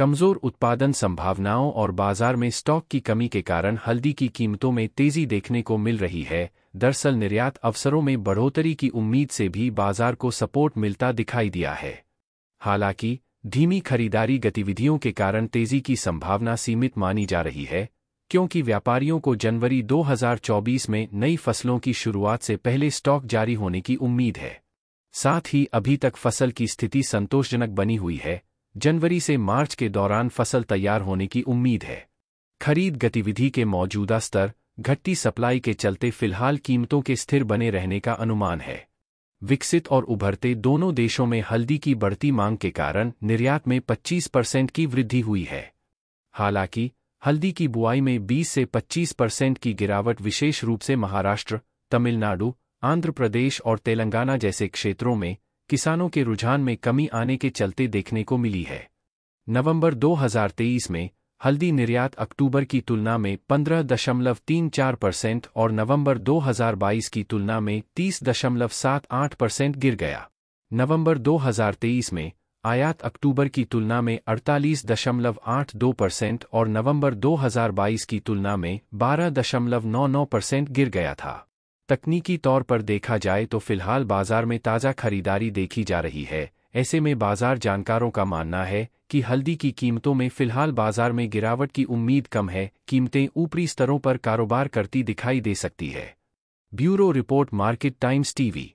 कमजोर उत्पादन संभावनाओं और बाजार में स्टॉक की कमी के कारण हल्दी की कीमतों में तेजी देखने को मिल रही है दरअसल निर्यात अवसरों में बढ़ोतरी की उम्मीद से भी बाजार को सपोर्ट मिलता दिखाई दिया है हालांकि धीमी खरीदारी गतिविधियों के कारण तेजी की संभावना सीमित मानी जा रही है क्योंकि व्यापारियों को जनवरी 2024 में नई फसलों की शुरुआत से पहले स्टॉक जारी होने की उम्मीद है साथ ही अभी तक फसल की स्थिति संतोषजनक बनी हुई है जनवरी से मार्च के दौरान फसल तैयार होने की उम्मीद है खरीद गतिविधि के मौजूदा स्तर घटती सप्लाई के चलते फिलहाल कीमतों के स्थिर बने रहने का अनुमान है विकसित और उभरते दोनों देशों में हल्दी की बढ़ती मांग के कारण निर्यात में 25 परसेंट की वृद्धि हुई है हालांकि हल्दी की बुआई में 20 से 25 परसेंट की गिरावट विशेष रूप से महाराष्ट्र तमिलनाडु आंध्र प्रदेश और तेलंगाना जैसे क्षेत्रों में किसानों के रुझान में कमी आने के चलते देखने को मिली है नवंबर 2023 में हल्दी निर्यात अक्टूबर की तुलना में 15.34 परसेंट और नवंबर 2022 की तुलना में 30.78 परसेंट गिर गया नवंबर 2023 में आयात अक्टूबर की तुलना में 48.82 परसेंट और नवंबर 2022 की तुलना में 12.99 परसेंट गिर गया था तकनीकी तौर पर देखा जाए तो फिलहाल बाजार में ताज़ा खरीदारी देखी जा रही है ऐसे में बाजार जानकारों का मानना है कि हल्दी की कीमतों में फिलहाल बाजार में गिरावट की उम्मीद कम है कीमतें ऊपरी स्तरों पर कारोबार करती दिखाई दे सकती है bureau report Market Times TV